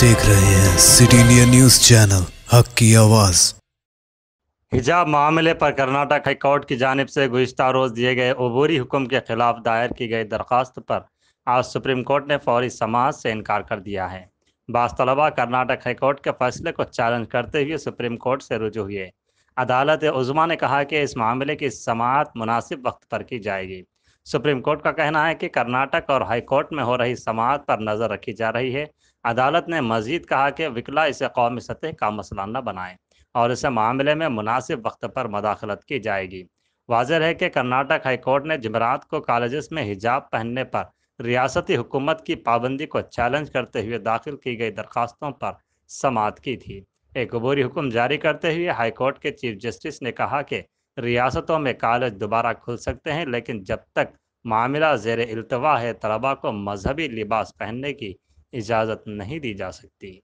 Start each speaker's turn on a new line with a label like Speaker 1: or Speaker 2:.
Speaker 1: देख रहे हैं सिटी इंडिया न्यूज चैनल हक की आवाज
Speaker 2: हिजाब मामले पर कर्नाटक हाईकोर्ट की जानब से गुज्तर रोज दिए गए अबूरी हुक्म के खिलाफ दायर की गई दरख्वास्त पर आज सुप्रीम कोर्ट ने फौरी समाज से इनकार कर दिया है बास्तलबा कर्नाटक हाईकोर्ट के फैसले को चैलेंज करते हुए सुप्रीम कोर्ट से रुजू हुए अदालत उजमा ने कहा कि इस मामले की समात मुनासिब वक्त पर की जाएगी सुप्रीम कोर्ट का कहना है कि कर्नाटक और हाईकोर्ट में हो रही समात पर नज़र रखी जा रही है अदालत ने मजीद कहा कि विकला इसे कौमी सतह का मसला न बनाए और इसे मामले में मुनासिब वक्त पर मदाखलत की जाएगी वाजह है कि कर्नाटक हाईकोर्ट ने जमरात को कॉलेज में हिजाब पहनने पर रियासती हुकूमत की पाबंदी को चैलेंज करते हुए दाखिल की गई दरखास्तों पर समात की थी एक अबूरी हुक्म जारी करते हुए हाईकोर्ट के चीफ जस्टिस ने कहा कि रियासतों में कॉलेज दोबारा खुल सकते हैं लेकिन जब तक मामला जेर अल्तवा है तलबा को मजहबी लिबास पहनने की इजाज़त नहीं दी जा सकती